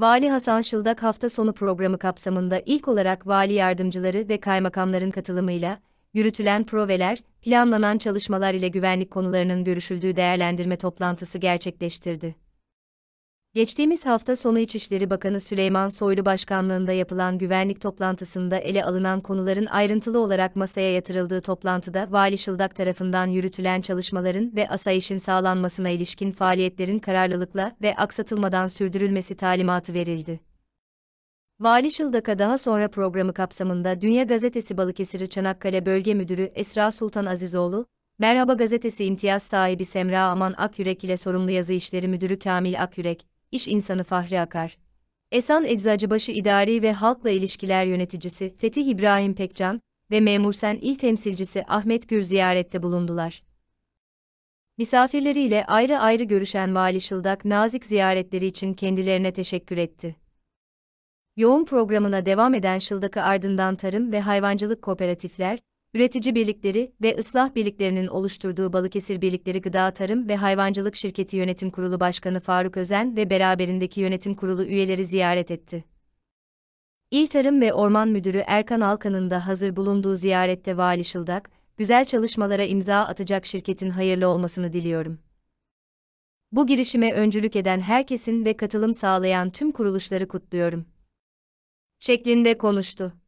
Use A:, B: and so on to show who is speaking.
A: Vali Hasan Şıldak hafta sonu programı kapsamında ilk olarak vali yardımcıları ve kaymakamların katılımıyla yürütülen proveler, planlanan çalışmalar ile güvenlik konularının görüşüldüğü değerlendirme toplantısı gerçekleştirdi. Geçtiğimiz hafta sonu İçişleri Bakanı Süleyman Soylu başkanlığında yapılan güvenlik toplantısında ele alınan konuların ayrıntılı olarak masaya yatırıldığı toplantıda Vali Şıldak tarafından yürütülen çalışmaların ve asayişin sağlanmasına ilişkin faaliyetlerin kararlılıkla ve aksatılmadan sürdürülmesi talimatı verildi. Vali Şıldak'a daha sonra programı kapsamında Dünya Gazetesi Balıkesir Çanakkale Bölge Müdürü Esra Sultan Azizoğlu, Merhaba Gazetesi imtiyaz sahibi Semra Aman Akyürek ile sorumlu yazı işleri müdürü Kamil Akyürek, iş insanı Fahri Akar. Esan Eczacıbaşı İdari ve Halkla İlişkiler Yöneticisi Fetih İbrahim Pekcan ve Memursen İl Temsilcisi Ahmet Gür ziyarette bulundular. Misafirleriyle ayrı ayrı görüşen Vali Şıldak nazik ziyaretleri için kendilerine teşekkür etti. Yoğun programına devam eden Şıldak'ı ardından tarım ve hayvancılık kooperatifler, Üretici Birlikleri ve ıslah Birliklerinin oluşturduğu Balıkesir Birlikleri Gıda Tarım ve Hayvancılık Şirketi Yönetim Kurulu Başkanı Faruk Özen ve beraberindeki yönetim kurulu üyeleri ziyaret etti. İl Tarım ve Orman Müdürü Erkan Alkan'ın da hazır bulunduğu ziyarette Vali Şıldak, güzel çalışmalara imza atacak şirketin hayırlı olmasını diliyorum. Bu girişime öncülük eden herkesin ve katılım sağlayan tüm kuruluşları kutluyorum. Şeklinde konuştu.